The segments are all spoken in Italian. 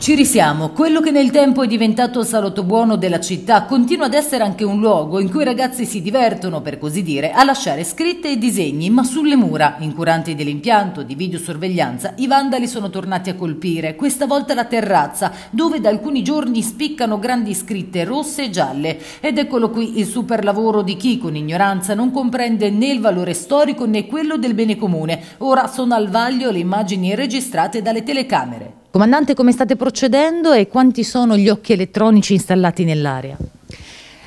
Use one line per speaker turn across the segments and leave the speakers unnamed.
Ci risiamo, quello che nel tempo è diventato il salotto buono della città continua ad essere anche un luogo in cui i ragazzi si divertono, per così dire, a lasciare scritte e disegni, ma sulle mura, incuranti dell'impianto di videosorveglianza, i vandali sono tornati a colpire, questa volta la terrazza, dove da alcuni giorni spiccano grandi scritte rosse e gialle. Ed eccolo qui il super lavoro di chi con ignoranza non comprende né il valore storico né quello del bene comune. Ora sono al vaglio le immagini registrate dalle telecamere. Comandante, come state procedendo e quanti sono gli occhi elettronici
installati nell'area?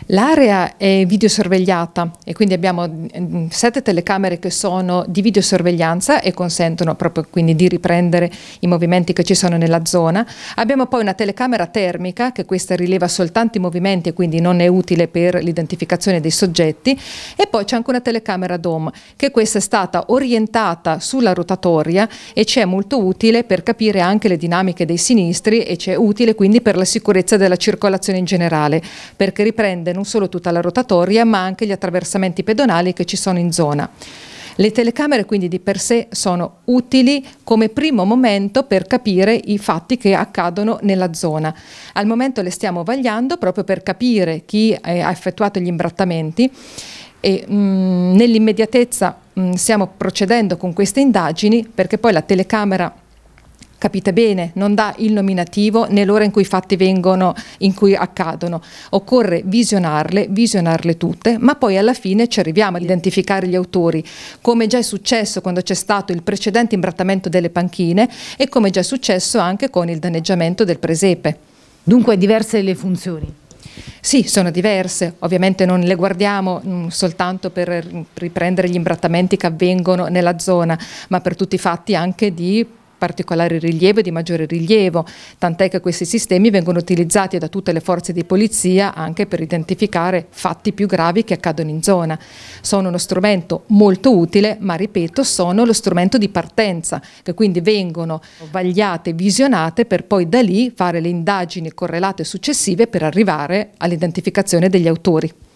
L'area è videosorvegliata e quindi abbiamo mm, sette telecamere che sono di videosorveglianza e consentono proprio quindi di riprendere i movimenti che ci sono nella zona. Abbiamo poi una telecamera termica che questa rileva soltanto i movimenti e quindi non è utile per l'identificazione dei soggetti e poi c'è anche una telecamera DOM che questa è stata orientata sulla rotatoria e ci è molto utile per capire anche le dinamiche dei sinistri e ci è utile quindi per la sicurezza della circolazione in generale perché riprende non solo tutta la rotatoria ma anche gli attraversamenti pedonali che ci sono in zona. Le telecamere quindi di per sé sono utili come primo momento per capire i fatti che accadono nella zona. Al momento le stiamo vagliando proprio per capire chi eh, ha effettuato gli imbrattamenti e mm, nell'immediatezza mm, stiamo procedendo con queste indagini perché poi la telecamera capite bene, non dà il nominativo né l'ora in cui i fatti vengono, in cui accadono. Occorre visionarle, visionarle tutte, ma poi alla fine ci arriviamo ad identificare gli autori, come già è successo quando c'è stato il precedente imbrattamento delle panchine e come già è successo anche con il danneggiamento del presepe. Dunque diverse le funzioni. Sì, sono diverse, ovviamente non le guardiamo mh, mm, soltanto per riprendere gli imbrattamenti che avvengono nella zona, ma per tutti i fatti anche di particolare rilievo e di maggiore rilievo, tant'è che questi sistemi vengono utilizzati da tutte le forze di polizia anche per identificare fatti più gravi che accadono in zona. Sono uno strumento molto utile, ma ripeto, sono lo strumento di partenza, che quindi vengono vagliate, visionate per poi da lì fare le indagini correlate successive per arrivare all'identificazione degli autori.